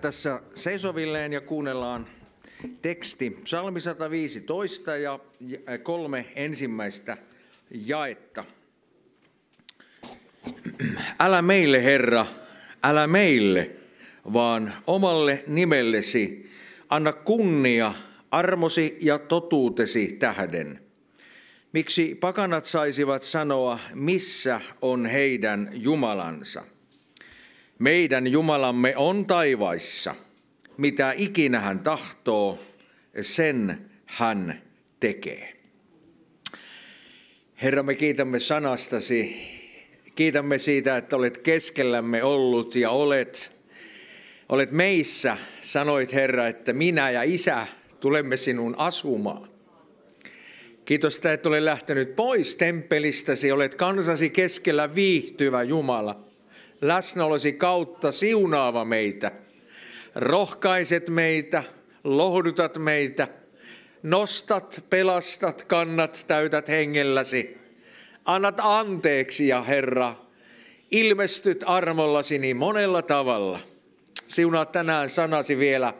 tässä seisovilleen ja kuunnellaan teksti psalmi 115 ja äh, kolme ensimmäistä jaetta. Älä meille, Herra, älä meille, vaan omalle nimellesi. Anna kunnia armosi ja totuutesi tähden. Miksi pakanat saisivat sanoa, missä on heidän Jumalansa? Meidän Jumalamme on taivaissa. Mitä ikinä hän tahtoo, sen hän tekee. Herra, me kiitämme sanastasi. Kiitämme siitä, että olet keskellämme ollut ja olet, olet meissä. Sanoit, Herra, että minä ja isä tulemme sinun asumaan. Kiitos, että et ole lähtenyt pois temppelistäsi, olet kansasi keskellä viihtyvä Jumala läsnäolosi kautta siunaava meitä. Rohkaiset meitä, lohdutat meitä, nostat, pelastat, kannat, täytät hengelläsi. Annat anteeksi ja Herra, ilmestyt armollasi niin monella tavalla. Siunaa tänään sanasi vielä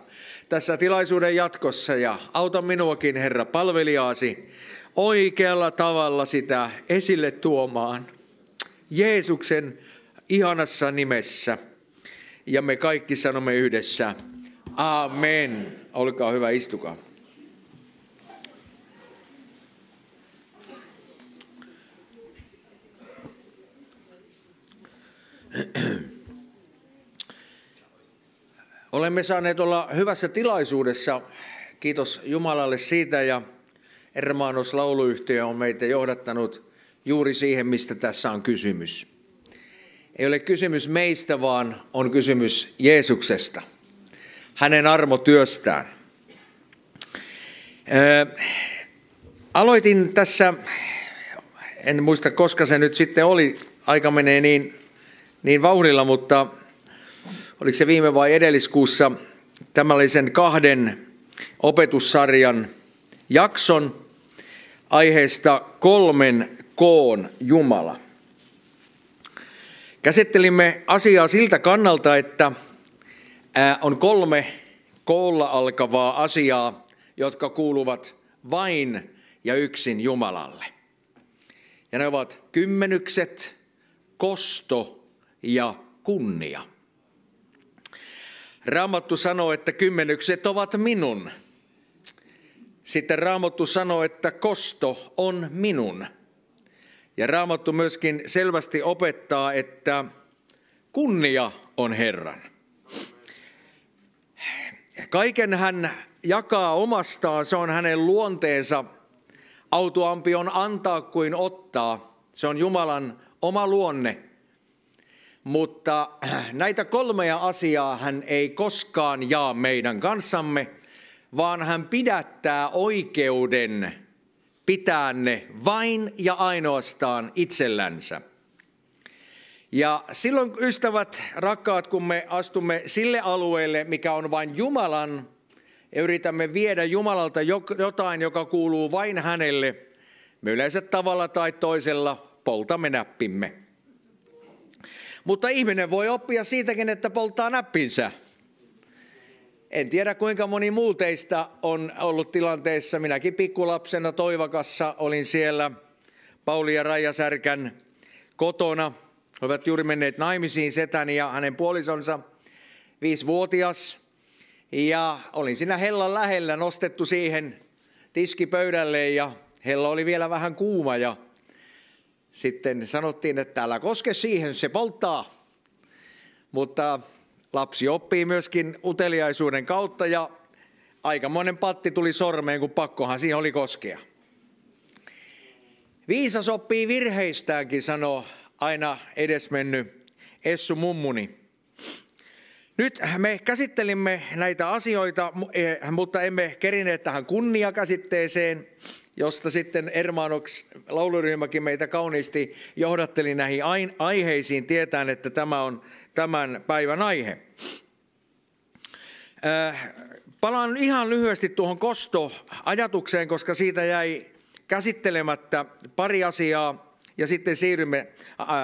tässä tilaisuuden jatkossa ja auta minuakin Herra palvelijaasi oikealla tavalla sitä esille tuomaan. Jeesuksen ihanassa nimessä. Ja me kaikki sanomme yhdessä, amen. Olkaa hyvä, istukaa. Olemme saaneet olla hyvässä tilaisuudessa. Kiitos Jumalalle siitä ja Ermaanos lauluyhtiö on meitä johdattanut juuri siihen, mistä tässä on kysymys. Ei ole kysymys meistä, vaan on kysymys Jeesuksesta, hänen armotyöstään. Öö, aloitin tässä, en muista koska se nyt sitten oli, aika menee niin, niin vauhdilla, mutta oliko se viime vai edelliskuussa, tämä oli sen kahden opetussarjan jakson aiheesta kolmen koon Jumala. Käsittelimme asiaa siltä kannalta, että on kolme koolla alkavaa asiaa, jotka kuuluvat vain ja yksin Jumalalle. Ja ne ovat kymmenykset, kosto ja kunnia. Raamattu sanoo, että kymmenykset ovat minun. Sitten Raamattu sanoo, että kosto on minun. Ja Raamattu myöskin selvästi opettaa, että kunnia on Herran. Kaiken hän jakaa omastaan, se on hänen luonteensa. Autuampi on antaa kuin ottaa, se on Jumalan oma luonne. Mutta näitä kolmea asiaa hän ei koskaan jaa meidän kanssamme, vaan hän pidättää oikeuden pitää ne vain ja ainoastaan itsellänsä. Ja silloin, ystävät, rakkaat, kun me astumme sille alueelle, mikä on vain Jumalan, ja yritämme viedä Jumalalta jotain, joka kuuluu vain hänelle, me yleensä tavalla tai toisella poltamme näppimme. Mutta ihminen voi oppia siitäkin, että polttaa näppinsä. En tiedä kuinka moni muu teistä on ollut tilanteessa. Minäkin pikkulapsena Toivakassa olin siellä Pauli ja Raija Särkän kotona. He ovat juuri menneet naimisiin setäni ja hänen puolisonsa, viisivuotias. Ja olin siinä hellan lähellä nostettu siihen tiskipöydälle ja hella oli vielä vähän kuuma ja sitten sanottiin, että älä koske siihen, se polttaa. Mutta Lapsi oppii myöskin uteliaisuuden kautta ja aikamoinen patti tuli sormeen, kun pakkohan siihen oli koskea. Viisas oppii virheistäänkin, sanoo aina edesmennyt Essu Mummuni. Nyt me käsittelimme näitä asioita, eh, mutta emme kerineet tähän kunniakäsitteeseen, josta sitten Ermanoks lauluryhmäkin meitä kauniisti johdatteli näihin aiheisiin, tietään, että tämä on tämän päivän aihe. Palaan ihan lyhyesti tuohon kostoajatukseen, koska siitä jäi käsittelemättä pari asiaa ja sitten siirrymme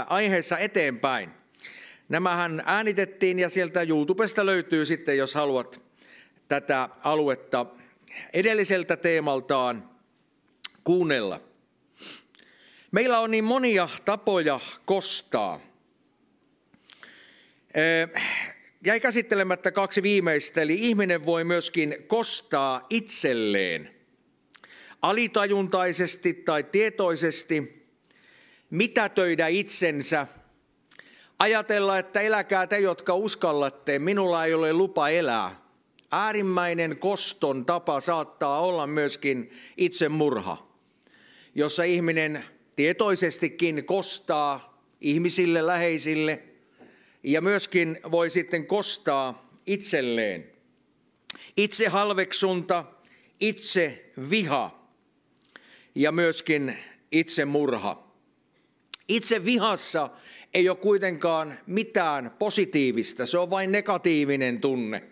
aiheessa eteenpäin. Nämähän äänitettiin ja sieltä YouTubesta löytyy sitten, jos haluat tätä aluetta edelliseltä teemaltaan kuunnella. Meillä on niin monia tapoja kostaa. Äh, jäi käsittelemättä kaksi viimeistä, eli ihminen voi myöskin kostaa itselleen alitajuntaisesti tai tietoisesti, mitätöidä itsensä, ajatella, että eläkää te, jotka uskallatte, minulla ei ole lupa elää. Äärimmäinen koston tapa saattaa olla myöskin itsemurha, jossa ihminen tietoisestikin kostaa ihmisille, läheisille – ja myöskin voi sitten kostaa itselleen. Itse halveksunta, itse viha ja myöskin itse murha. Itse vihassa ei ole kuitenkaan mitään positiivista, se on vain negatiivinen tunne.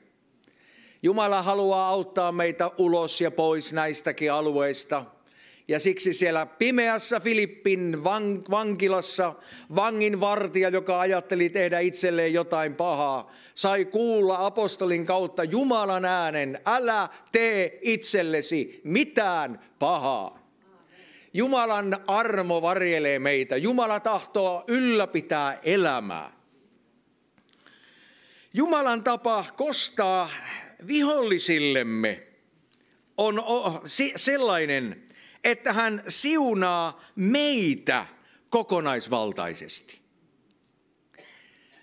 Jumala haluaa auttaa meitä ulos ja pois näistäkin alueista – ja siksi siellä pimeässä Filippin van, vankilassa vartija, joka ajatteli tehdä itselleen jotain pahaa, sai kuulla apostolin kautta Jumalan äänen, älä tee itsellesi mitään pahaa. Jumalan armo varjelee meitä. Jumala tahtoo ylläpitää elämää. Jumalan tapa kostaa vihollisillemme on sellainen, että hän siunaa meitä kokonaisvaltaisesti.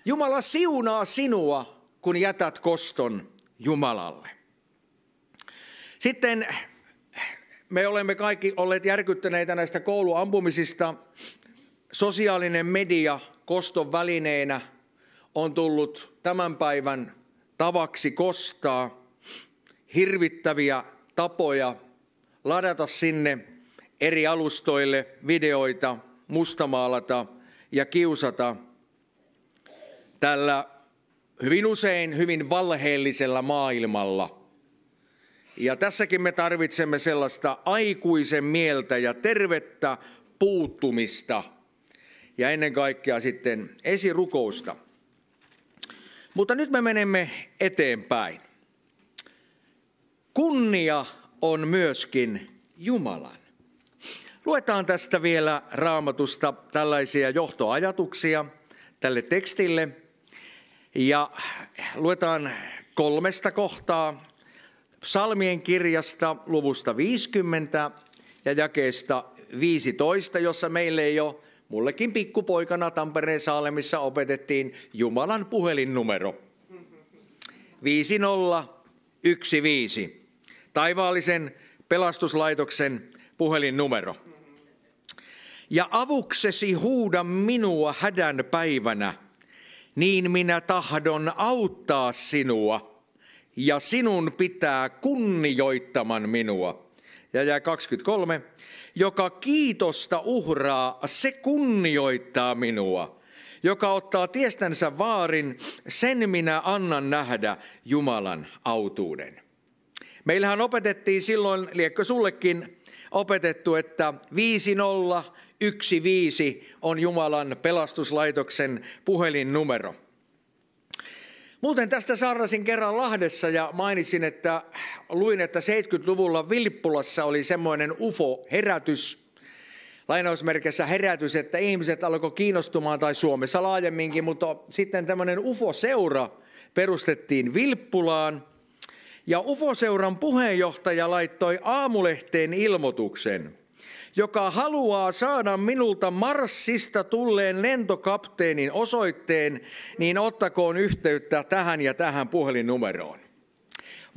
Jumala siunaa sinua, kun jätät koston Jumalalle. Sitten me olemme kaikki olleet järkyttäneitä näistä kouluampumisista. Sosiaalinen media koston välineenä on tullut tämän päivän tavaksi kostaa hirvittäviä tapoja ladata sinne eri alustoille videoita, mustamaalata ja kiusata tällä hyvin usein hyvin valheellisella maailmalla. Ja tässäkin me tarvitsemme sellaista aikuisen mieltä ja tervettä puuttumista ja ennen kaikkea sitten esirukousta. Mutta nyt me menemme eteenpäin. Kunnia on myöskin Jumalan. Luetaan tästä vielä raamatusta tällaisia johtoajatuksia tälle tekstille. Ja luetaan kolmesta kohtaa psalmien kirjasta luvusta 50 ja jakeesta 15, jossa meille ei ole Mullekin pikkupoikana Tampereen Saalemissa opetettiin Jumalan puhelinnumero. 5015. Taivaallisen pelastuslaitoksen puhelinnumero ja avuksesi huuda minua hädän päivänä, niin minä tahdon auttaa sinua, ja sinun pitää kunnioittaman minua. Ja jää 23. Joka kiitosta uhraa, se kunnioittaa minua. Joka ottaa tiestänsä vaarin, sen minä annan nähdä Jumalan autuuden. Meillähän opetettiin silloin, liekkö sullekin opetettu, että 5 nolla. 115 on Jumalan pelastuslaitoksen puhelinnumero. Muuten tästä saarnasin kerran Lahdessa ja mainitsin, että luin, että 70-luvulla Vilppulassa oli semmoinen UFO-herätys, lainausmerkeissä herätys, että ihmiset alkoi kiinnostumaan, tai Suomessa laajemminkin, mutta sitten tämmöinen UFO-seura perustettiin Vilppulaan. Ja UFO-seuran puheenjohtaja laittoi aamulehteen ilmoituksen joka haluaa saada minulta Marsista tulleen lentokapteenin osoitteen, niin ottakoon yhteyttä tähän ja tähän puhelinnumeroon.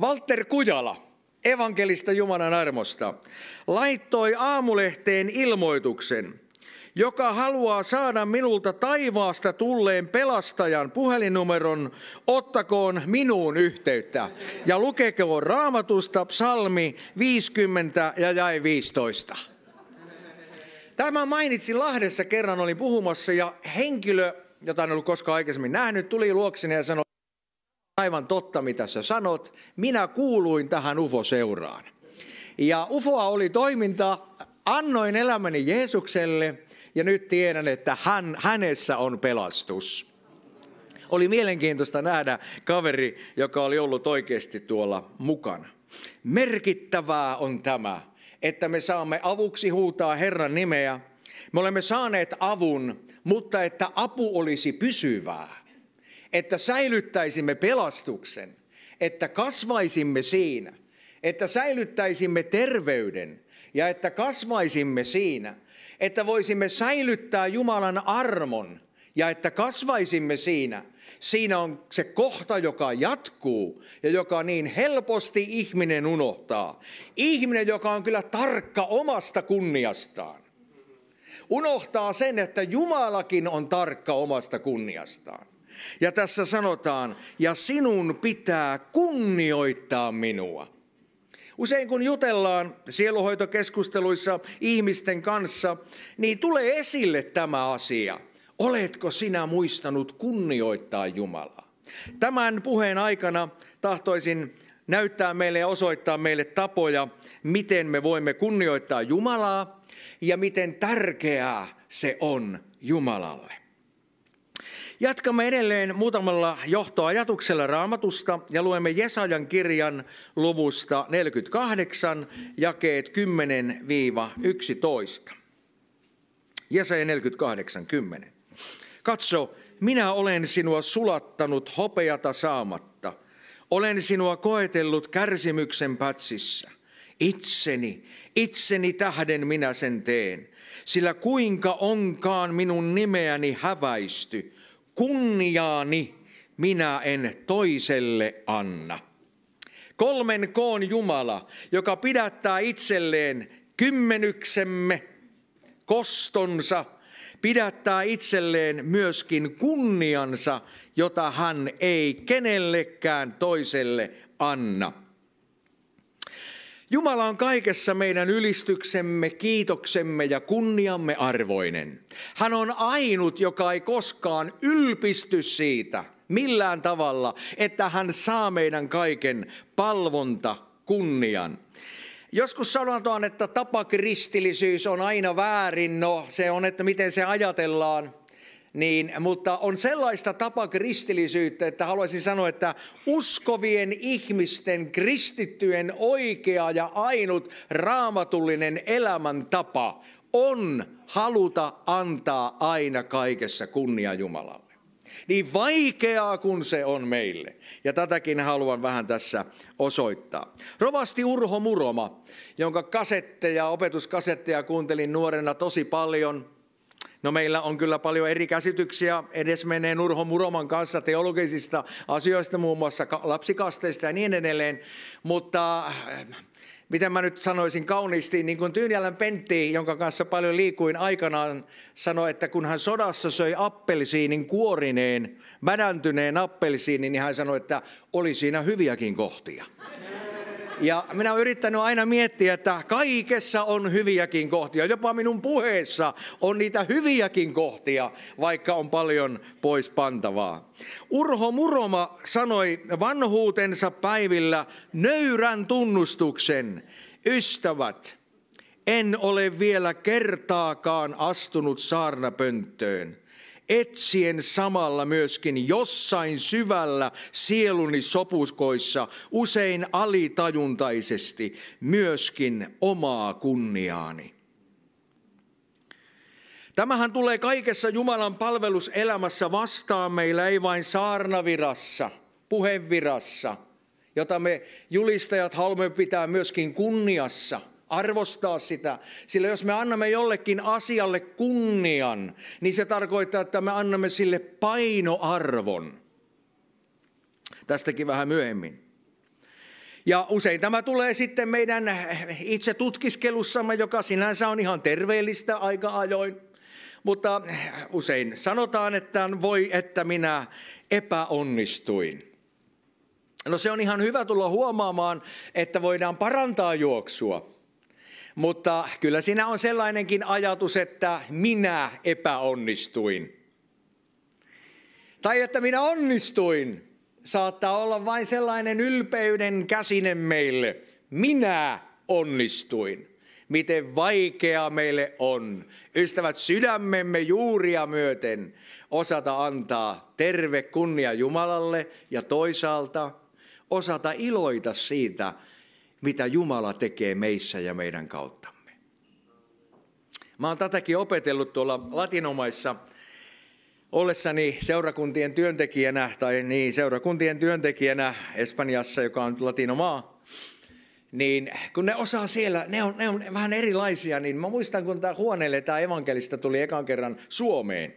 Walter Kujala, evankelista Jumalan armosta, laittoi aamulehteen ilmoituksen – joka haluaa saada minulta taivaasta tulleen pelastajan puhelinnumeron, ottakoon minuun yhteyttä ja lukekoon raamatusta psalmi 50 ja jäi 15. Tämä mainitsin Lahdessa kerran, olin puhumassa ja henkilö, jota en ollut koskaan aikaisemmin nähnyt, tuli luokseni ja sanoi, aivan totta mitä sä sanot, minä kuuluin tähän UFO-seuraan. Ja UFOa oli toiminta, annoin elämäni Jeesukselle ja nyt tiedän, että hän, hänessä on pelastus. Oli mielenkiintoista nähdä kaveri, joka oli ollut oikeasti tuolla mukana. Merkittävää on tämä, että me saamme avuksi huutaa Herran nimeä. Me olemme saaneet avun, mutta että apu olisi pysyvää, että säilyttäisimme pelastuksen, että kasvaisimme siinä, että säilyttäisimme terveyden ja että kasvaisimme siinä, että voisimme säilyttää Jumalan armon ja että kasvaisimme siinä – Siinä on se kohta, joka jatkuu ja joka niin helposti ihminen unohtaa. Ihminen, joka on kyllä tarkka omasta kunniastaan, unohtaa sen, että Jumalakin on tarkka omasta kunniastaan. Ja tässä sanotaan, ja sinun pitää kunnioittaa minua. Usein kun jutellaan sieluhoitokeskusteluissa ihmisten kanssa, niin tulee esille tämä asia. Oletko sinä muistanut kunnioittaa Jumalaa? Tämän puheen aikana tahtoisin näyttää meille ja osoittaa meille tapoja, miten me voimme kunnioittaa Jumalaa ja miten tärkeää se on Jumalalle. Jatkamme edelleen muutamalla johtoajatuksella raamatusta ja luemme Jesajan kirjan luvusta 48, jakeet 10-11. Jesaja 48, 10. Katso, minä olen sinua sulattanut hopeata saamatta. Olen sinua koetellut kärsimyksen patsissa. Itseni, itseni tähden minä sen teen. Sillä kuinka onkaan minun nimeäni häväisty, kunniaani minä en toiselle anna. Kolmen koon Jumala, joka pidättää itselleen kymmenyksemme, kostonsa – pidättää itselleen myöskin kunniansa, jota hän ei kenellekään toiselle anna. Jumala on kaikessa meidän ylistyksemme, kiitoksemme ja kunniamme arvoinen. Hän on ainut, joka ei koskaan ylpisty siitä millään tavalla, että hän saa meidän kaiken palvonta kunnian. Joskus sanotaan, että tapakristillisyys on aina väärin, no se on, että miten se ajatellaan. Niin, mutta on sellaista tapakristillisyyttä, että haluaisin sanoa, että uskovien ihmisten kristittyjen oikea ja ainut raamatullinen elämäntapa on haluta antaa aina kaikessa kunnia Jumalalle niin vaikeaa kuin se on meille. Ja tätäkin haluan vähän tässä osoittaa. Rovasti Urho Muroma, jonka kasetteja, opetuskasetteja kuuntelin nuorena tosi paljon, No meillä on kyllä paljon eri käsityksiä Edes menee Urho Muroman kanssa teologisista asioista, muun muassa lapsikasteista ja niin edelleen, mutta äh, miten mä nyt sanoisin kauniisti, niin kuin Tyynjälän Pentti, jonka kanssa paljon liikuin aikanaan, sanoi, että kun hän sodassa söi appelsiinin kuorineen, mädäntyneen appelsiinin, niin hän sanoi, että oli siinä hyviäkin kohtia. Ja minä olen yrittänyt aina miettiä, että kaikessa on hyviäkin kohtia. Jopa minun puheessa on niitä hyviäkin kohtia, vaikka on paljon pois pantavaa. Urho Muroma sanoi vanhuutensa päivillä nöyrän tunnustuksen. Ystävät, en ole vielä kertaakaan astunut saarnapönttöön etsien samalla myöskin jossain syvällä sieluni sopuskoissa, usein alitajuntaisesti, myöskin omaa kunniaani. Tämähän tulee kaikessa Jumalan palveluselämässä vastaan meillä, ei vain saarnavirassa, puhevirassa, jota me julistajat haluamme pitää myöskin kunniassa – arvostaa sitä. Sillä jos me annamme jollekin asialle kunnian, niin se tarkoittaa, että me annamme sille painoarvon. Tästäkin vähän myöhemmin. Ja usein tämä tulee sitten meidän itse tutkiskelussamme, joka sinänsä on ihan terveellistä aika ajoin. Mutta usein sanotaan, että voi, että minä epäonnistuin. No se on ihan hyvä tulla huomaamaan, että voidaan parantaa juoksua mutta kyllä siinä on sellainenkin ajatus, että minä epäonnistuin. Tai että minä onnistuin. Saattaa olla vain sellainen ylpeyden käsine meille. Minä onnistuin. Miten vaikeaa meille on, ystävät, sydämemme juuria myöten osata antaa terve kunnia Jumalalle ja toisaalta osata iloita siitä, mitä Jumala tekee meissä ja meidän kauttamme. Mä oon tätäkin opetellut tuolla latinomaissa ollessani seurakuntien työntekijänä, tai niin, seurakuntien työntekijänä Espanjassa, joka on latinomaa, niin kun ne osaa siellä, ne on, ne on vähän erilaisia, niin mä muistan, kun tämä huoneelle tämä evankelista tuli ekan kerran Suomeen.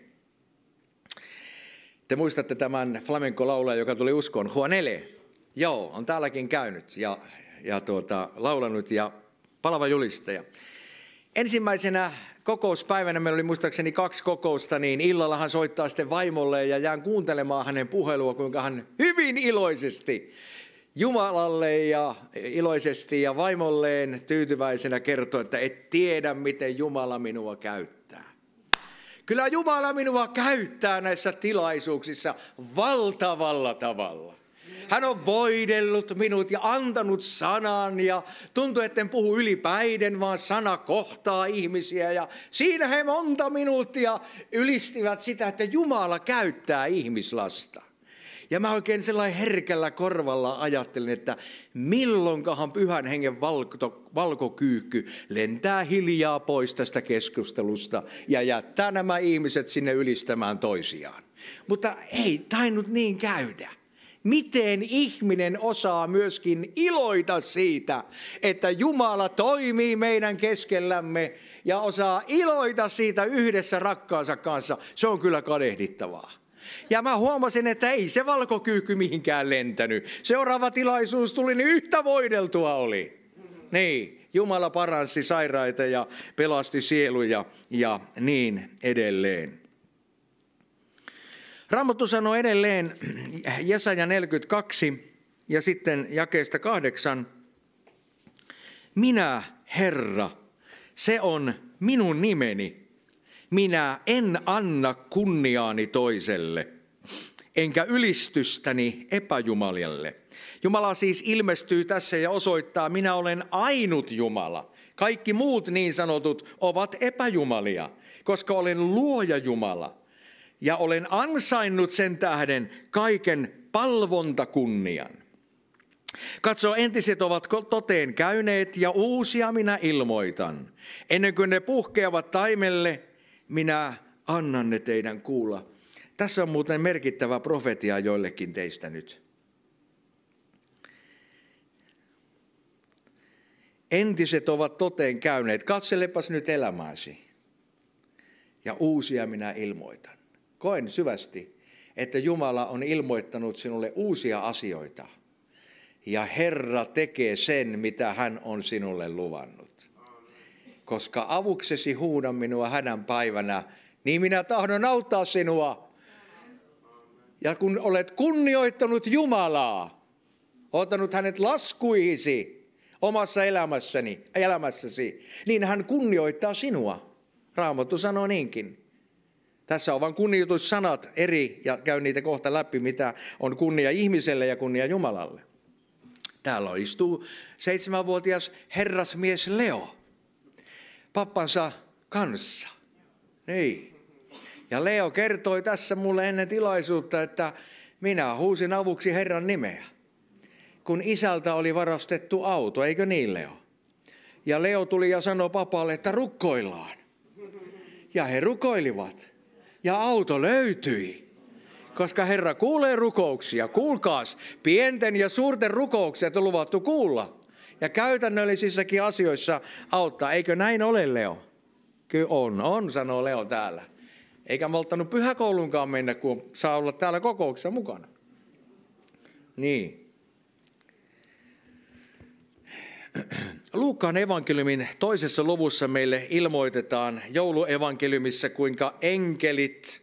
Te muistatte tämän flamenco laulajan, joka tuli uskoon, Juanele. Joo, on täälläkin käynyt ja ja tuota, laulanut ja palava julistaja. Ensimmäisenä kokouspäivänä meillä oli muistaakseni kaksi kokousta, niin illalla hän soittaa sitten vaimolle ja jään kuuntelemaan hänen puhelua, kuinka hän hyvin iloisesti Jumalalle ja iloisesti ja vaimolleen tyytyväisenä kertoo, että et tiedä, miten Jumala minua käyttää. Kyllä Jumala minua käyttää näissä tilaisuuksissa valtavalla tavalla. Hän on voidellut minut ja antanut sanan ja tuntuu, en puhu ylipäiden, vaan sana kohtaa ihmisiä. Ja siinä he monta minuuttia ylistivät sitä, että Jumala käyttää ihmislasta. Ja mä oikein sellainen herkällä korvalla ajattelin, että milloinkahan pyhän hengen valko, valkokyykky lentää hiljaa pois tästä keskustelusta ja jättää nämä ihmiset sinne ylistämään toisiaan. Mutta ei tainnut niin käydä miten ihminen osaa myöskin iloita siitä, että Jumala toimii meidän keskellämme ja osaa iloita siitä yhdessä rakkaansa kanssa. Se on kyllä kadehdittavaa. Ja mä huomasin, että ei se valkokyyky mihinkään lentänyt. Seuraava tilaisuus tuli, niin yhtä voideltua oli. Niin, Jumala paransi sairaita ja pelasti sieluja ja niin edelleen. Raamattu sanoo edelleen Jesaja 42 ja sitten jakeesta 8. Minä, Herra, se on minun nimeni. Minä en anna kunniaani toiselle, enkä ylistystäni epäjumalille. Jumala siis ilmestyy tässä ja osoittaa, minä olen ainut Jumala. Kaikki muut niin sanotut ovat epäjumalia, koska olen luoja Jumala ja olen ansainnut sen tähden kaiken palvontakunnian. Katso, entiset ovat toteen käyneet ja uusia minä ilmoitan. Ennen kuin ne puhkeavat taimelle, minä annan ne teidän kuulla. Tässä on muuten merkittävä profetia joillekin teistä nyt. Entiset ovat toteen käyneet. Katselepas nyt elämääsi. Ja uusia minä ilmoitan koen syvästi, että Jumala on ilmoittanut sinulle uusia asioita. Ja Herra tekee sen, mitä hän on sinulle luvannut. Koska avuksesi huudan minua hädän päivänä, niin minä tahdon auttaa sinua. Ja kun olet kunnioittanut Jumalaa, otanut hänet laskuihisi omassa elämässäni, elämässäsi, niin hän kunnioittaa sinua. Raamattu sanoo niinkin. Tässä on vain kunnioitus sanat eri ja käy niitä kohta läpi, mitä on kunnia ihmiselle ja kunnia Jumalalle. Täällä istuu seitsemänvuotias herrasmies Leo pappansa kanssa. Niin. Ja Leo kertoi tässä mulle ennen tilaisuutta, että minä huusin avuksi Herran nimeä, kun isältä oli varastettu auto, eikö niin Leo? Ja Leo tuli ja sanoi papalle, että rukkoillaan. Ja he rukoilivat ja auto löytyi. Koska Herra kuulee rukouksia, kuulkaas, pienten ja suurten rukoukset on luvattu kuulla. Ja käytännöllisissäkin asioissa auttaa. Eikö näin ole, Leo? Kyllä on, on, sanoo Leo täällä. Eikä malttanut pyhäkoulunkaan mennä, kun saa olla täällä kokouksessa mukana. Niin. Luukkaan evankeliumin toisessa luvussa meille ilmoitetaan jouluevankeliumissa, kuinka enkelit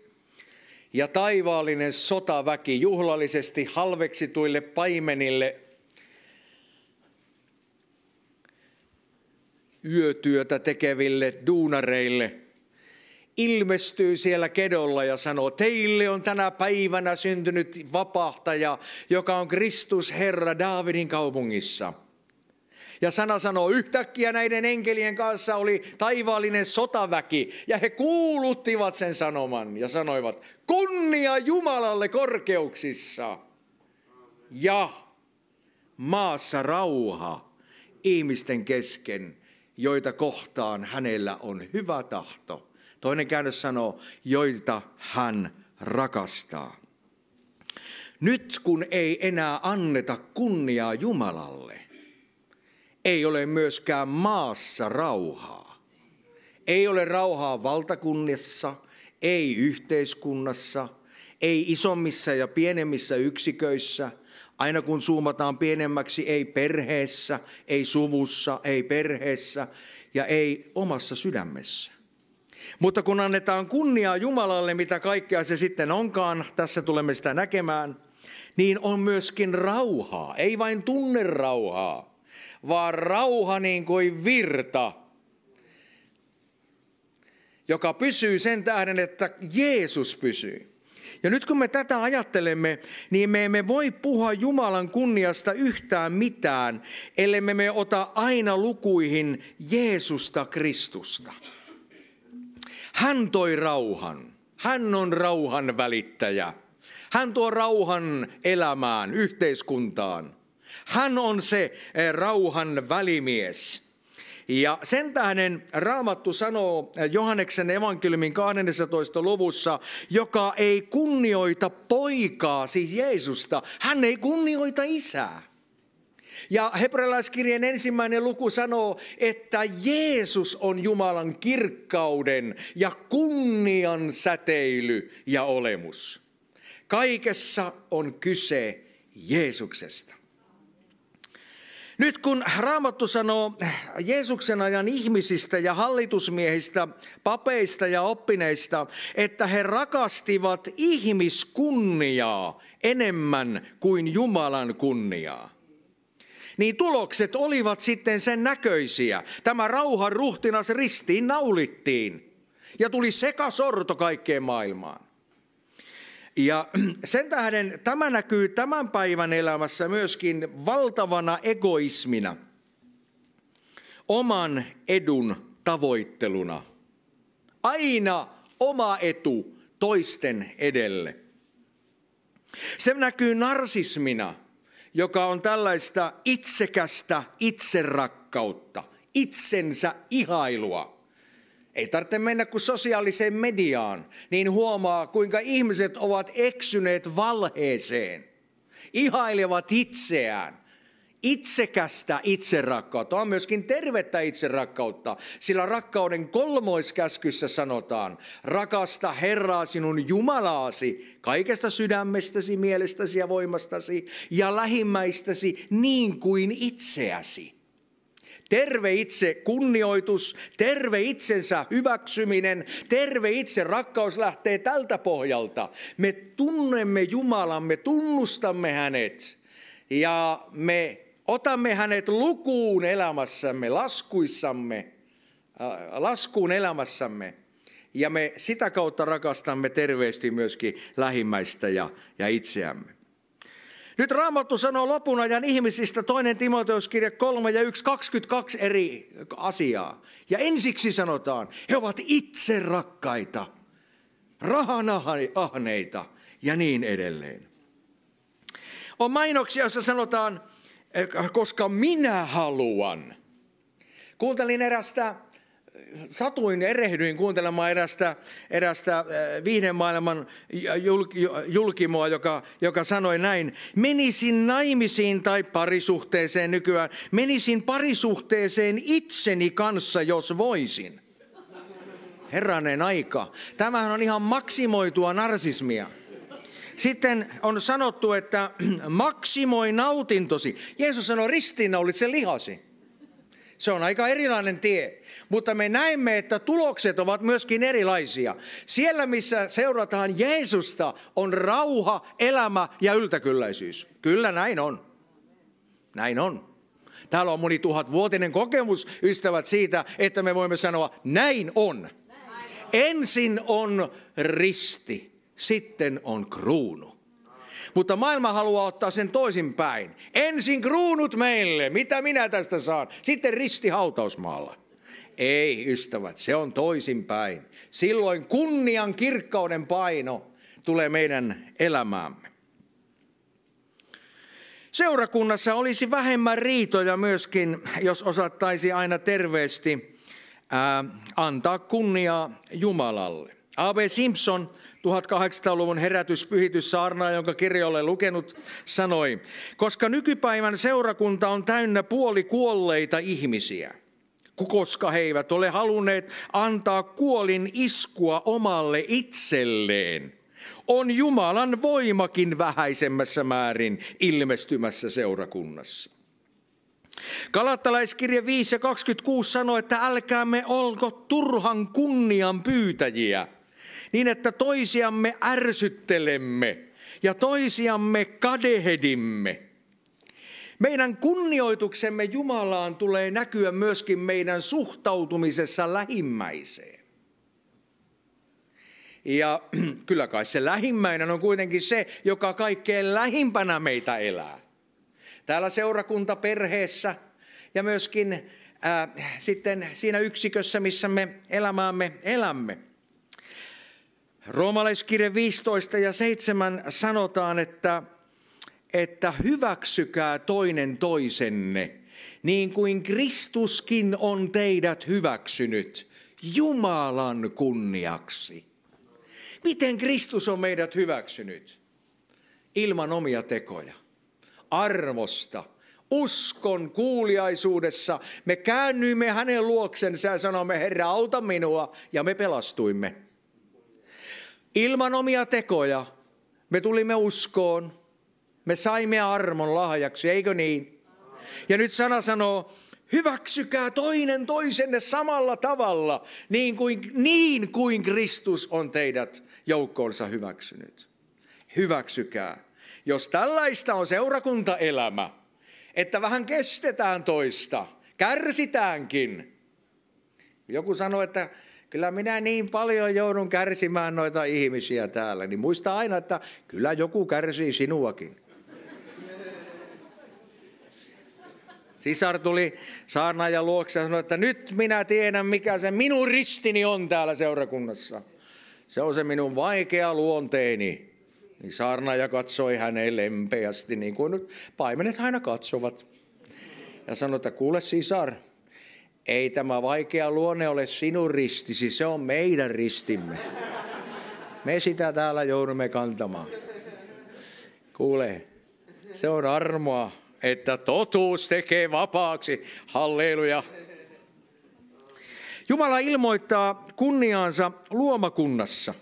ja taivaallinen sotaväki juhlallisesti halveksituille paimenille yötyötä tekeville duunareille ilmestyy siellä kedolla ja sanoo, teille on tänä päivänä syntynyt vapahtaja, joka on Kristus Herra Daavidin kaupungissa – ja sana sanoo, yhtäkkiä näiden enkelien kanssa oli taivaallinen sotaväki, ja he kuuluttivat sen sanoman ja sanoivat, kunnia Jumalalle korkeuksissa ja maassa rauha ihmisten kesken, joita kohtaan hänellä on hyvä tahto. Toinen käännös sanoo, joita hän rakastaa. Nyt kun ei enää anneta kunniaa Jumalalle, ei ole myöskään maassa rauhaa. Ei ole rauhaa valtakunnissa, ei yhteiskunnassa, ei isommissa ja pienemmissä yksiköissä, aina kun zoomataan pienemmäksi, ei perheessä, ei suvussa, ei perheessä ja ei omassa sydämessä. Mutta kun annetaan kunniaa Jumalalle, mitä kaikkea se sitten onkaan, tässä tulemme sitä näkemään, niin on myöskin rauhaa, ei vain tunne rauhaa, vaan rauha niin kuin virta, joka pysyy sen tähden, että Jeesus pysyy. Ja nyt kun me tätä ajattelemme, niin me emme voi puhua Jumalan kunniasta yhtään mitään, ellei me ota aina lukuihin Jeesusta Kristusta. Hän toi rauhan. Hän on rauhan välittäjä. Hän tuo rauhan elämään, yhteiskuntaan. Hän on se eh, rauhan välimies. Ja sen tähden Raamattu sanoo eh, Johanneksen evankeliumin 12. luvussa, joka ei kunnioita poikaa, siis Jeesusta, hän ei kunnioita isää. Ja hebrealaiskirjan ensimmäinen luku sanoo, että Jeesus on Jumalan kirkkauden ja kunnian säteily ja olemus. Kaikessa on kyse Jeesuksesta. Nyt kun Raamattu sanoo Jeesuksen ajan ihmisistä ja hallitusmiehistä, papeista ja oppineista, että he rakastivat ihmiskunniaa enemmän kuin Jumalan kunniaa, niin tulokset olivat sitten sen näköisiä. Tämä rauhan ruhtinas ristiin naulittiin ja tuli sekasorto kaikkeen maailmaan. Ja sen tähden tämä näkyy tämän päivän elämässä myöskin valtavana egoismina, oman edun tavoitteluna. Aina oma etu toisten edelle. Se näkyy narsismina, joka on tällaista itsekästä itserakkautta, itsensä ihailua. Ei tarvitse mennä kuin sosiaaliseen mediaan, niin huomaa, kuinka ihmiset ovat eksyneet valheeseen. Ihailevat itseään. Itsekästä itserakkautta on myöskin tervettä itserakkautta, sillä rakkauden kolmoiskäskyssä sanotaan, rakasta Herraa sinun Jumalaasi kaikesta sydämestäsi, mielestäsi ja voimastasi ja lähimmäistäsi niin kuin itseäsi. Terve itse kunnioitus, terve itsensä hyväksyminen, terve itse rakkaus lähtee tältä pohjalta. Me tunnemme Jumalan, me tunnustamme hänet ja me otamme hänet lukuun elämässämme, laskuissamme, äh, laskuun elämässämme. Ja me sitä kautta rakastamme terveesti myöskin lähimmäistä ja, ja itseämme. Nyt Raamattu sanoo lopun ajan ihmisistä toinen Timoteuskirja 3 ja 1, 22 eri asiaa. Ja ensiksi sanotaan, he ovat itse rakkaita, rahanahneita ja niin edelleen. On mainoksia, jossa sanotaan, eh, koska minä haluan. Kuuntelin erästä satuin erehdyin kuuntelemaan erästä, erästä äh, viihdemaailman maailman julkimoa, joka, joka sanoi näin. Menisin naimisiin tai parisuhteeseen nykyään. Menisin parisuhteeseen itseni kanssa, jos voisin. Herranen aika. Tämähän on ihan maksimoitua narsismia. Sitten on sanottu, että maksimoi nautintosi. Jeesus sanoi, ristiinnaulit se lihasi. Se on aika erilainen tie. Mutta me näemme, että tulokset ovat myöskin erilaisia. Siellä, missä seurataan Jeesusta, on rauha, elämä ja yltäkylläisyys. Kyllä näin on. Näin on. Täällä on moni tuhatvuotinen kokemus, ystävät, siitä, että me voimme sanoa, näin on. Ensin on risti, sitten on kruunu. Mutta maailma haluaa ottaa sen toisinpäin. Ensin kruunut meille, mitä minä tästä saan, sitten risti hautausmaalla. Ei, ystävät, se on toisinpäin. Silloin kunnian kirkkauden paino tulee meidän elämäämme. Seurakunnassa olisi vähemmän riitoja myöskin, jos osattaisi aina terveesti ää, antaa kunniaa Jumalalle. A.B. Simpson 1800-luvun herätyspyhitys Saarnaa, jonka kirja olen lukenut, sanoi, koska nykypäivän seurakunta on täynnä puoli kuolleita ihmisiä, koska he eivät ole halunneet antaa kuolin iskua omalle itselleen, on Jumalan voimakin vähäisemmässä määrin ilmestymässä seurakunnassa. Kalattalaiskirja 5 ja 26 sanoo, että älkäämme olko turhan kunnian pyytäjiä – niin että toisiamme ärsyttelemme ja toisiamme kadehedimme. Meidän kunnioituksemme Jumalaan tulee näkyä myöskin meidän suhtautumisessa lähimmäiseen. Ja kyllä kai se lähimmäinen on kuitenkin se, joka kaikkein lähimpänä meitä elää. Täällä seurakuntaperheessä ja myöskin äh, sitten siinä yksikössä, missä me elämäämme elämme. Roomalaiskirje 15 ja 7 sanotaan, että, että hyväksykää toinen toisenne, niin kuin Kristuskin on teidät hyväksynyt Jumalan kunniaksi. Miten Kristus on meidät hyväksynyt? Ilman omia tekoja, arvosta, uskon kuuliaisuudessa. Me käännyimme hänen luoksensa ja sanomme, Herra, auta minua, ja me pelastuimme. Ilman omia tekoja me tulimme uskoon, me saimme armon lahjaksi, eikö niin? Ja nyt sana sanoo, hyväksykää toinen toisenne samalla tavalla, niin kuin, niin kuin Kristus on teidät joukkoonsa hyväksynyt. Hyväksykää. Jos tällaista on seurakuntaelämä, että vähän kestetään toista, kärsitäänkin. Joku sanoi, että kyllä minä niin paljon joudun kärsimään noita ihmisiä täällä, niin muista aina, että kyllä joku kärsii sinuakin. Sisar tuli saarnaajan luokse ja sanoi, että nyt minä tiedän, mikä se minun ristini on täällä seurakunnassa. Se on se minun vaikea luonteeni. Niin saarnaaja katsoi hänen lempeästi, niin kuin nyt paimenet aina katsovat. Ja sanoi, että kuule sisar, ei tämä vaikea luonne ole sinun ristisi, se on meidän ristimme. Me sitä täällä joudumme kantamaan. Kuule, se on armoa, että totuus tekee vapaaksi. Halleluja. Jumala ilmoittaa kunniaansa luomakunnassa.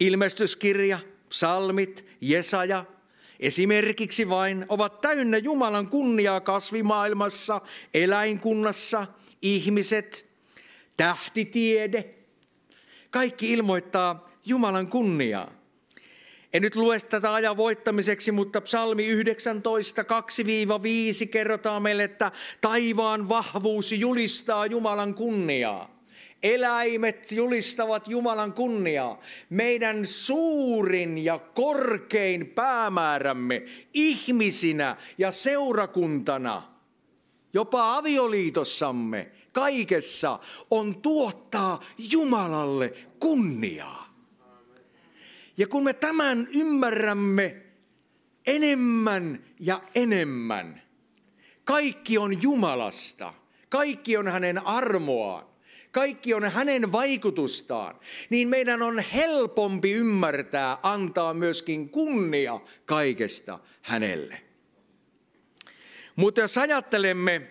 Ilmestyskirja, psalmit, Jesaja, esimerkiksi vain, ovat täynnä Jumalan kunniaa kasvimaailmassa, eläinkunnassa, ihmiset, tähtitiede. Kaikki ilmoittaa Jumalan kunniaa. En nyt lue tätä ajan voittamiseksi, mutta psalmi 19, 2-5 kerrotaan meille, että taivaan vahvuus julistaa Jumalan kunniaa. Eläimet julistavat Jumalan kunniaa. Meidän suurin ja korkein päämäärämme ihmisinä ja seurakuntana, jopa avioliitossamme, kaikessa on tuottaa Jumalalle kunniaa. Ja kun me tämän ymmärrämme enemmän ja enemmän, kaikki on Jumalasta, kaikki on hänen armoaan kaikki on hänen vaikutustaan, niin meidän on helpompi ymmärtää antaa myöskin kunnia kaikesta hänelle. Mutta jos ajattelemme,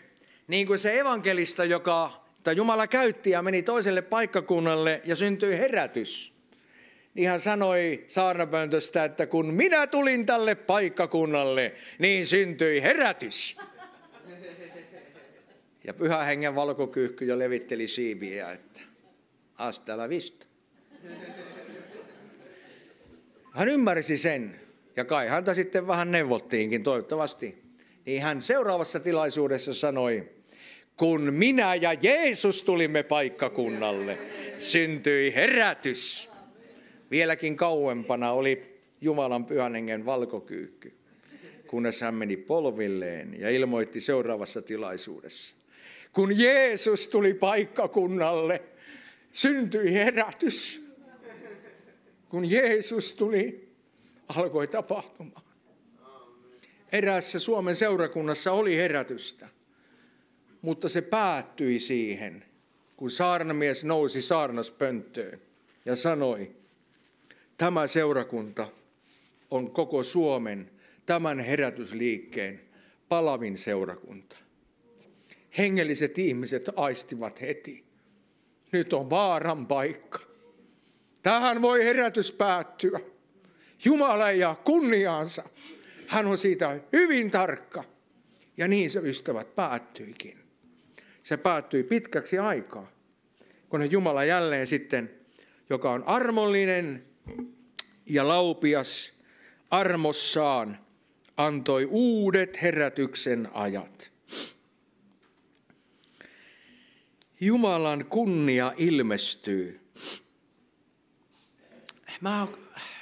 niin kuin se evankelista, joka tai Jumala käytti ja meni toiselle paikkakunnalle ja syntyi herätys, niin hän sanoi saarnapöntöstä, että kun minä tulin tälle paikkakunnalle, niin syntyi herätys. Ja pyhä hengen valkokyyhky jo levitteli siiviä, että hasta la vista. Hän ymmärsi sen, ja kai häntä sitten vähän neuvottiinkin toivottavasti. Niin hän seuraavassa tilaisuudessa sanoi, kun minä ja Jeesus tulimme paikkakunnalle, syntyi herätys. Vieläkin kauempana oli Jumalan pyhän hengen valkokyykky, kunnes hän meni polvilleen ja ilmoitti seuraavassa tilaisuudessa. Kun Jeesus tuli paikkakunnalle, syntyi herätys. Kun Jeesus tuli, alkoi tapahtumaan. Eräässä Suomen seurakunnassa oli herätystä, mutta se päättyi siihen, kun saarnamies nousi saarnaspönttöön ja sanoi, tämä seurakunta on koko Suomen tämän herätysliikkeen palavin seurakunta hengelliset ihmiset aistivat heti. Nyt on vaaran paikka. Tähän voi herätys päättyä. Jumala ja kunniaansa. Hän on siitä hyvin tarkka. Ja niin se ystävät päättyikin. Se päättyi pitkäksi aikaa, kun Jumala jälleen sitten, joka on armollinen ja laupias armossaan, antoi uudet herätyksen ajat. Jumalan kunnia ilmestyy. Mä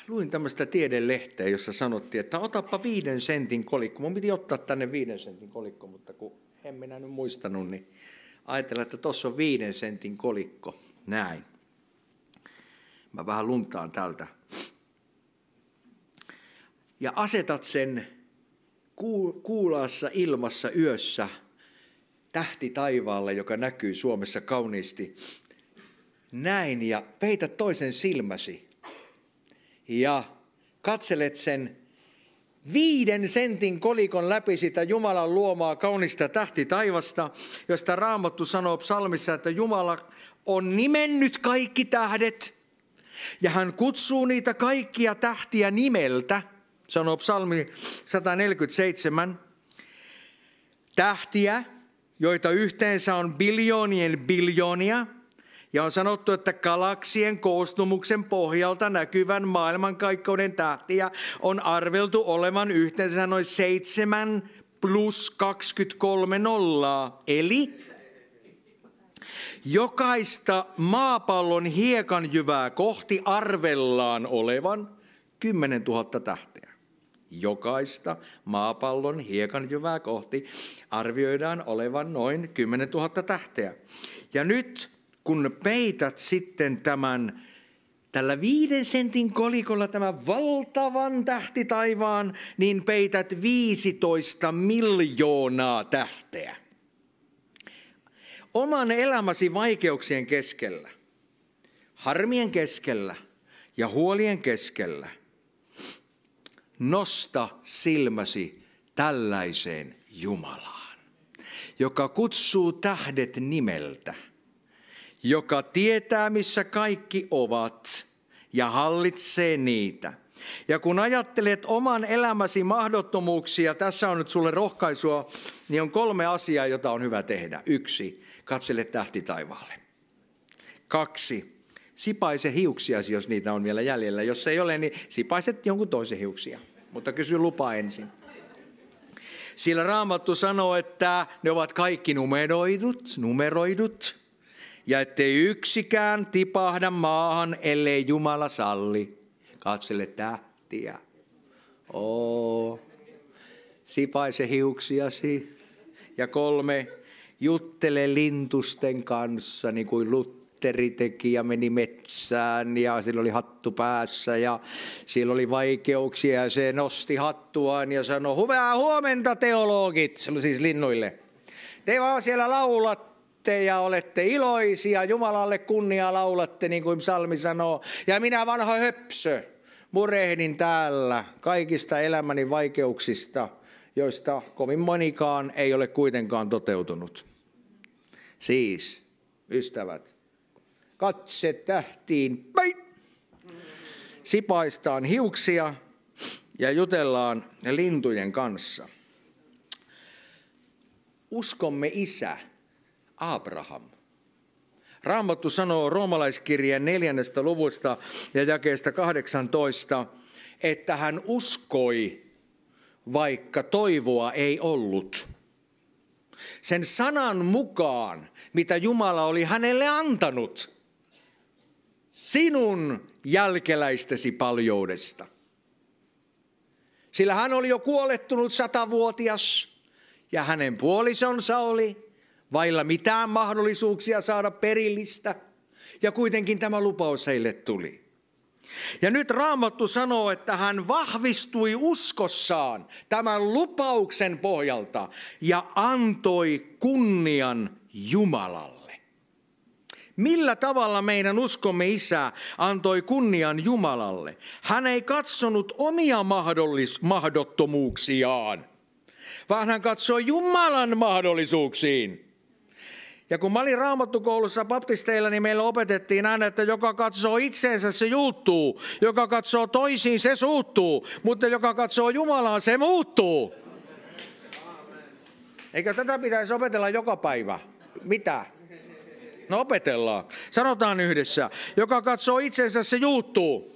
luin tämmöistä tiedelehteä, jossa sanottiin, että otapa viiden sentin kolikko. Mun piti ottaa tänne viiden sentin kolikko, mutta kun en minä nyt muistanut, niin ajatella, että tuossa on viiden sentin kolikko. Näin. Mä vähän luntaan tältä. Ja asetat sen kuulaassa ilmassa yössä – tähti taivaalle, joka näkyy Suomessa kauniisti, näin ja peitä toisen silmäsi ja katselet sen viiden sentin kolikon läpi sitä Jumalan luomaa kaunista tähti taivasta, josta Raamattu sanoo psalmissa, että Jumala on nimennyt kaikki tähdet ja hän kutsuu niitä kaikkia tähtiä nimeltä, sanoo psalmi 147, tähtiä, joita yhteensä on biljoonien biljoonia, ja on sanottu, että galaksien koostumuksen pohjalta näkyvän maailmankaikkeuden tähtiä on arveltu olevan yhteensä noin 7 plus 23 nollaa. Eli jokaista maapallon hiekanjyvää kohti arvellaan olevan 10 000 tähtiä jokaista maapallon hiekanjyvää kohti arvioidaan olevan noin 10 000 tähteä. Ja nyt kun peität sitten tämän tällä viiden sentin kolikolla tämän valtavan tähtitaivaan, niin peität 15 miljoonaa tähteä. Oman elämäsi vaikeuksien keskellä, harmien keskellä ja huolien keskellä – nosta silmäsi tällaiseen Jumalaan, joka kutsuu tähdet nimeltä, joka tietää, missä kaikki ovat ja hallitsee niitä. Ja kun ajattelet oman elämäsi mahdottomuuksia, tässä on nyt sulle rohkaisua, niin on kolme asiaa, jota on hyvä tehdä. Yksi, katsele tähti taivaalle. Kaksi, sipaise hiuksiasi, jos niitä on vielä jäljellä. Jos ei ole, niin sipaiset jonkun toisen hiuksia mutta kysy lupa ensin. Sillä Raamattu sanoo, että ne ovat kaikki numeroidut, numeroidut, ja ettei yksikään tipahda maahan, ellei Jumala salli. Katsele tähtiä. Oo. Sipaise hiuksiasi. Ja kolme, juttele lintusten kanssa, niin kuin Lut ja meni metsään ja sillä oli hattu päässä ja sillä oli vaikeuksia ja se nosti hattuaan ja sanoi, hyvää huomenta teologit, siis linnuille. Te vaan siellä laulatte ja olette iloisia, Jumalalle kunnia laulatte, niin kuin psalmi sanoo. Ja minä vanha höpsö, murehdin täällä kaikista elämäni vaikeuksista, joista kovin monikaan ei ole kuitenkaan toteutunut. Siis, ystävät, katse tähtiin päin. Sipaistaan hiuksia ja jutellaan lintujen kanssa. Uskomme isä, Abraham. Raamattu sanoo roomalaiskirjeen neljännestä luvusta ja jakeesta 18, että hän uskoi, vaikka toivoa ei ollut. Sen sanan mukaan, mitä Jumala oli hänelle antanut – sinun jälkeläistesi paljoudesta. Sillä hän oli jo kuolettunut satavuotias ja hänen puolisonsa oli vailla mitään mahdollisuuksia saada perillistä. Ja kuitenkin tämä lupaus heille tuli. Ja nyt Raamattu sanoo, että hän vahvistui uskossaan tämän lupauksen pohjalta ja antoi kunnian Jumalalle. Millä tavalla meidän uskomme isä antoi kunnian Jumalalle? Hän ei katsonut omia mahdollis- mahdottomuuksiaan, vaan hän katsoi Jumalan mahdollisuuksiin. Ja kun mä olin raamattukoulussa baptisteilla, niin meillä opetettiin aina, että joka katsoo itseensä, se juuttuu. Joka katsoo toisiin, se suuttuu. Mutta joka katsoo Jumalaa, se muuttuu. Eikö tätä pitäisi opetella joka päivä? Mitä? No opetellaan. Sanotaan yhdessä. Joka katsoo itsensä, se juuttuu.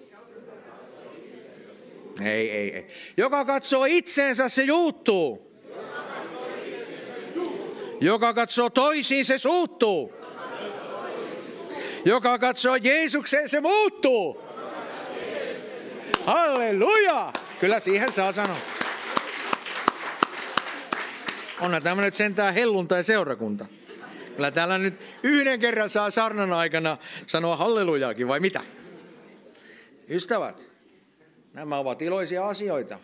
Ei, ei, ei. Joka katsoo itseensä, se juuttuu. Joka katsoo toisiin, se suuttuu. Joka katsoo Jeesukseen, se muuttuu. Halleluja! Kyllä siihen saa sanoa. Onhan tämä nyt sentään helluntai seurakunta. Kyllä täällä nyt yhden kerran saa sarnan aikana sanoa hallelujaakin, vai mitä? Ystävät, nämä ovat iloisia asioita,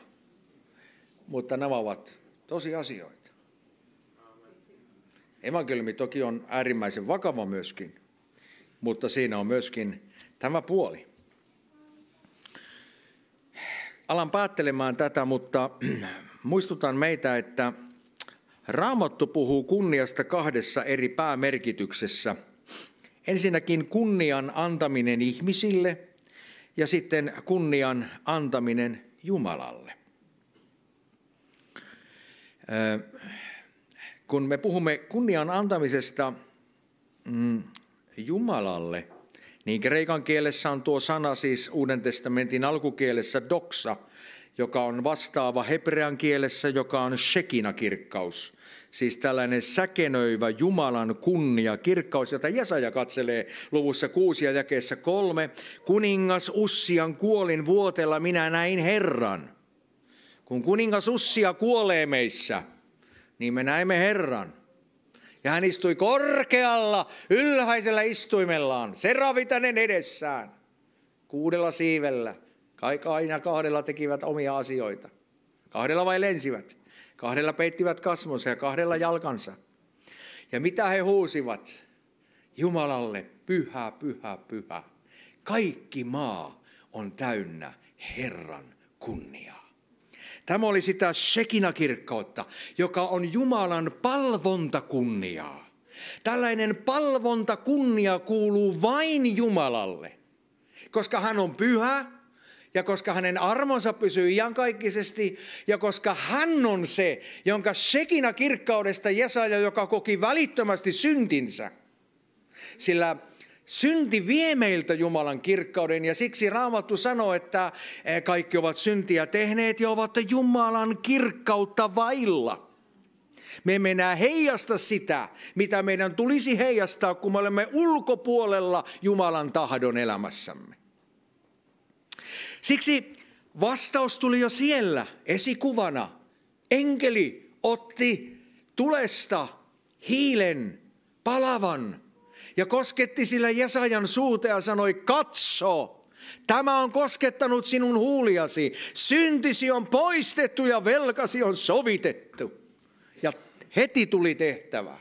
mutta nämä ovat tosi asioita. Evankeliumi toki on äärimmäisen vakava myöskin, mutta siinä on myöskin tämä puoli. Alan päättelemään tätä, mutta muistutan meitä, että Raamattu puhuu kunniasta kahdessa eri päämerkityksessä. Ensinnäkin kunnian antaminen ihmisille ja sitten kunnian antaminen Jumalalle. Äh, kun me puhumme kunnian antamisesta mm, Jumalalle, niin kreikan kielessä on tuo sana siis Uuden testamentin alkukielessä doksa – joka on vastaava hebrean kielessä, joka on Shekina-kirkkaus. Siis tällainen säkenöivä Jumalan kunnia, kirkkaus, jota Jesaja katselee luvussa 6 ja jakeessa 3. Kuningas Ussian kuolin vuotella minä näin Herran. Kun kuningas Ussia kuolee meissä, niin me näemme Herran. Ja hän istui korkealla, ylhäisellä istuimellaan, seravitänen edessään, kuudella siivellä – Aina kahdella tekivät omia asioita. Kahdella vai lensivät? Kahdella peittivät kasvonsa ja kahdella jalkansa. Ja mitä he huusivat? Jumalalle, pyhä, pyhä, pyhä. Kaikki maa on täynnä Herran kunniaa. Tämä oli sitä Shekinakirkkautta, joka on Jumalan palvontakunniaa. Tällainen palvontakunnia kuuluu vain Jumalalle, koska hän on pyhä, ja koska hänen armonsa pysyy iankaikkisesti, ja koska hän on se, jonka sekinä kirkkaudesta Jesaja, joka koki välittömästi syntinsä. Sillä synti vie meiltä Jumalan kirkkauden, ja siksi Raamattu sanoo, että eh, kaikki ovat syntiä tehneet ja ovat Jumalan kirkkautta vailla. Me emme enää heijasta sitä, mitä meidän tulisi heijastaa, kun me olemme ulkopuolella Jumalan tahdon elämässämme. Siksi vastaus tuli jo siellä esikuvana. Enkeli otti tulesta hiilen palavan ja kosketti sillä Jesajan suuta ja sanoi, katso, Tämä on koskettanut sinun huuliasi. Syntisi on poistettu ja velkasi on sovitettu. Ja heti tuli tehtävä.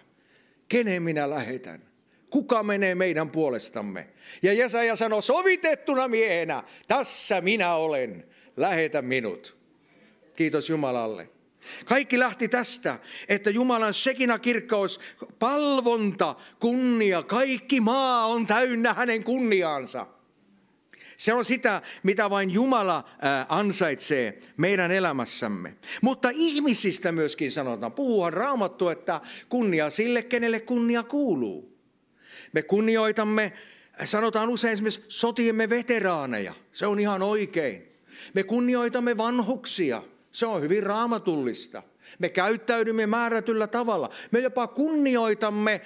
Kenen minä lähetän? Kuka menee meidän puolestamme? Ja Jesaja sanoi, sovitettuna miehenä, tässä minä olen, lähetä minut. Kiitos Jumalalle. Kaikki lähti tästä, että Jumalan sekina kirkkaus, palvonta, kunnia, kaikki maa on täynnä hänen kunniaansa. Se on sitä, mitä vain Jumala äh, ansaitsee meidän elämässämme. Mutta ihmisistä myöskin sanotaan, puhuhan raamattu, että kunnia sille, kenelle kunnia kuuluu. Me kunnioitamme, sanotaan usein esimerkiksi sotiemme veteraaneja. Se on ihan oikein. Me kunnioitamme vanhuksia. Se on hyvin raamatullista. Me käyttäydymme määrätyllä tavalla. Me jopa kunnioitamme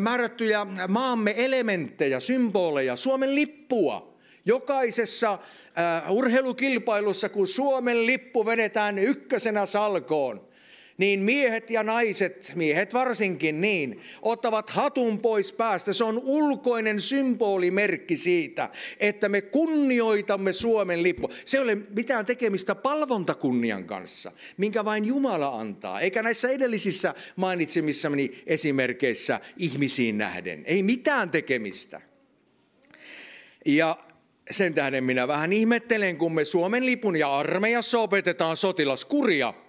määrättyjä maamme elementtejä, symboleja, Suomen lippua. Jokaisessa äh, urheilukilpailussa, kun Suomen lippu vedetään ykkösenä salkoon, niin miehet ja naiset, miehet varsinkin niin, ottavat hatun pois päästä. Se on ulkoinen symbolimerkki siitä, että me kunnioitamme Suomen lippu. Se ei ole mitään tekemistä palvontakunnian kanssa, minkä vain Jumala antaa, eikä näissä edellisissä mainitsemissani esimerkkeissä ihmisiin nähden. Ei mitään tekemistä. Ja sen tähden minä vähän ihmettelen, kun me Suomen lipun ja armeijassa opetetaan sotilaskuria –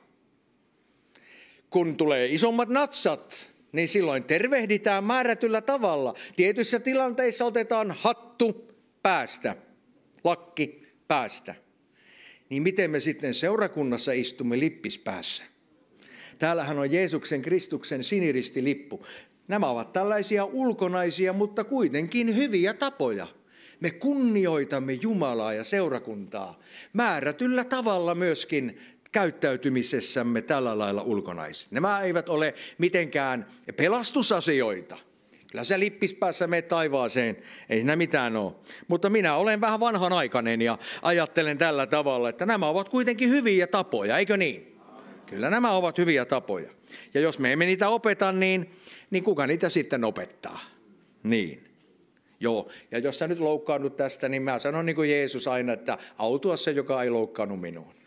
kun tulee isommat natsat, niin silloin tervehditään määrätyllä tavalla. Tietyissä tilanteissa otetaan hattu päästä, lakki päästä. Niin miten me sitten seurakunnassa istumme lippis päässä? Täällähän on Jeesuksen Kristuksen siniristilippu. Nämä ovat tällaisia ulkonaisia, mutta kuitenkin hyviä tapoja. Me kunnioitamme Jumalaa ja seurakuntaa määrätyllä tavalla myöskin käyttäytymisessämme tällä lailla ulkonaisesti. Nämä eivät ole mitenkään pelastusasioita. Kyllä se lippispäässä menet taivaaseen, ei siinä mitään ole. Mutta minä olen vähän vanhanaikainen ja ajattelen tällä tavalla, että nämä ovat kuitenkin hyviä tapoja, eikö niin? Kyllä nämä ovat hyviä tapoja. Ja jos me emme niitä opeta, niin, niin kuka niitä sitten opettaa? Niin. Joo, ja jos sä nyt loukkaannut tästä, niin mä sanon niin kuin Jeesus aina, että autua se, joka ei loukkaannut minuun.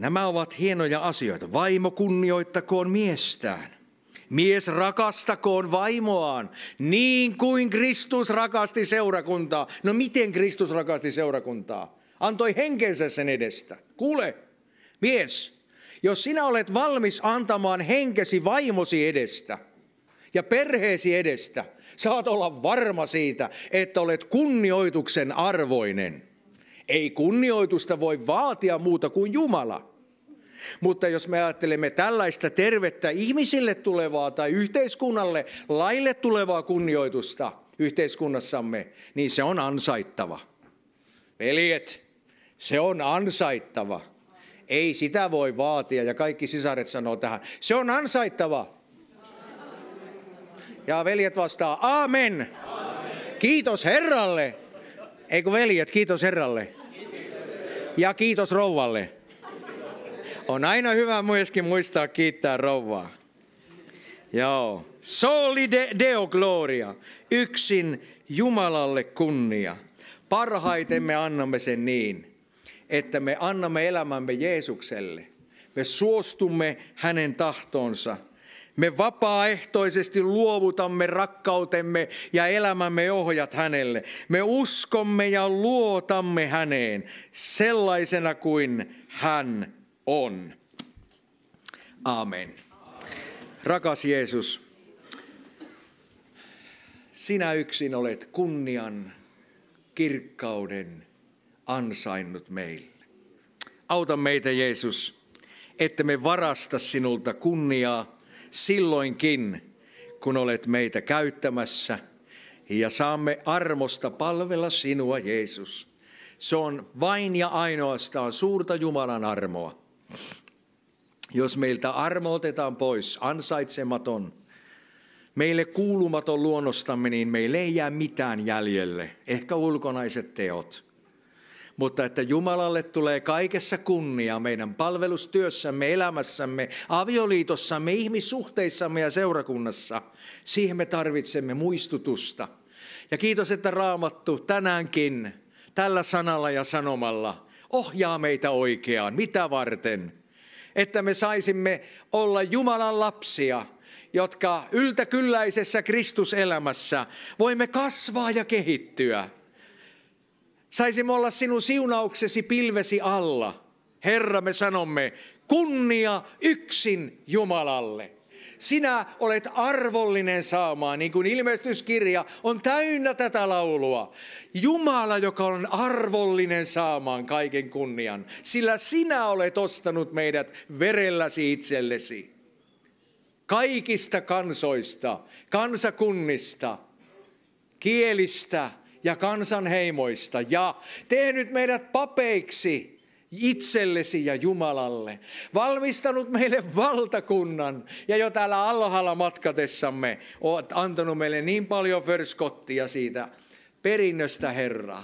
Nämä ovat hienoja asioita. Vaimo kunnioittakoon miestään. Mies rakastakoon vaimoaan, niin kuin Kristus rakasti seurakuntaa. No miten Kristus rakasti seurakuntaa? Antoi henkensä sen edestä. Kuule, mies, jos sinä olet valmis antamaan henkesi vaimosi edestä ja perheesi edestä, saat olla varma siitä, että olet kunnioituksen arvoinen. Ei kunnioitusta voi vaatia muuta kuin Jumala. Mutta jos me ajattelemme tällaista tervettä ihmisille tulevaa tai yhteiskunnalle, laille tulevaa kunnioitusta yhteiskunnassamme, niin se on ansaittava. Veljet, se on ansaittava. Ei sitä voi vaatia, ja kaikki sisaret sanoo tähän, se on ansaittava. Ja veljet vastaa, amen. Kiitos Herralle. Eikö veljet, kiitos Herralle. Ja kiitos rouvalle. On aina hyvä myöskin muistaa kiittää rouvaa. Joo. Soli de, Deo Gloria. Yksin Jumalalle kunnia. Parhaiten me annamme sen niin, että me annamme elämämme Jeesukselle. Me suostumme hänen tahtonsa. Me vapaaehtoisesti luovutamme rakkautemme ja elämämme ohjat hänelle. Me uskomme ja luotamme häneen sellaisena kuin hän on. Amen. Rakas Jeesus, sinä yksin olet kunnian, kirkkauden ansainnut meille. Auta meitä Jeesus, että me varasta sinulta kunniaa silloinkin, kun olet meitä käyttämässä ja saamme armosta palvella sinua Jeesus. Se on vain ja ainoastaan suurta Jumalan armoa jos meiltä armo otetaan pois, ansaitsematon, meille kuulumaton luonnostamme, niin meille ei jää mitään jäljelle, ehkä ulkonaiset teot. Mutta että Jumalalle tulee kaikessa kunnia meidän palvelustyössämme, elämässämme, avioliitossamme, ihmissuhteissamme ja seurakunnassa. Siihen me tarvitsemme muistutusta. Ja kiitos, että raamattu tänäänkin tällä sanalla ja sanomalla – ohjaa meitä oikeaan. Mitä varten? Että me saisimme olla Jumalan lapsia, jotka yltäkylläisessä Kristuselämässä voimme kasvaa ja kehittyä. Saisimme olla sinun siunauksesi pilvesi alla. Herra, me sanomme, kunnia yksin Jumalalle sinä olet arvollinen saamaan, niin kuin ilmestyskirja on täynnä tätä laulua. Jumala, joka on arvollinen saamaan kaiken kunnian, sillä sinä olet ostanut meidät verelläsi itsellesi. Kaikista kansoista, kansakunnista, kielistä ja kansanheimoista ja tehnyt meidät papeiksi itsellesi ja Jumalalle, valmistanut meille valtakunnan ja jo täällä alhaalla matkatessamme olet antanut meille niin paljon förskottia siitä perinnöstä, Herra.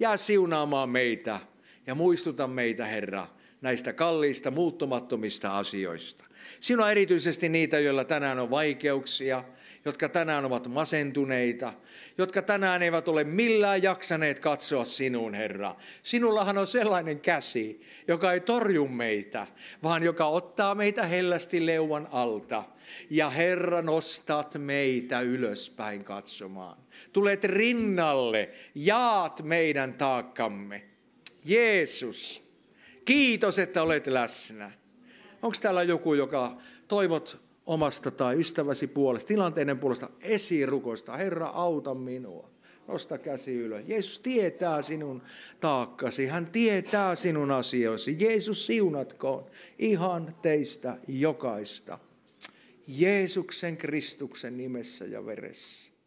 Jää siunaamaan meitä ja muistuta meitä, Herra, näistä kalliista, muuttumattomista asioista. Sinua erityisesti niitä, joilla tänään on vaikeuksia, jotka tänään ovat masentuneita – jotka tänään eivät ole millään jaksaneet katsoa sinuun, Herra. Sinullahan on sellainen käsi, joka ei torju meitä, vaan joka ottaa meitä hellästi leuan alta. Ja Herra, nostat meitä ylöspäin katsomaan. Tulet rinnalle, jaat meidän taakkamme. Jeesus, kiitos, että olet läsnä. Onko täällä joku, joka toivot omasta tai ystäväsi puolesta, tilanteiden puolesta esirukoista. Herra, auta minua. Nosta käsi ylös. Jeesus tietää sinun taakkasi. Hän tietää sinun asioisi. Jeesus siunatkoon ihan teistä jokaista. Jeesuksen Kristuksen nimessä ja veressä.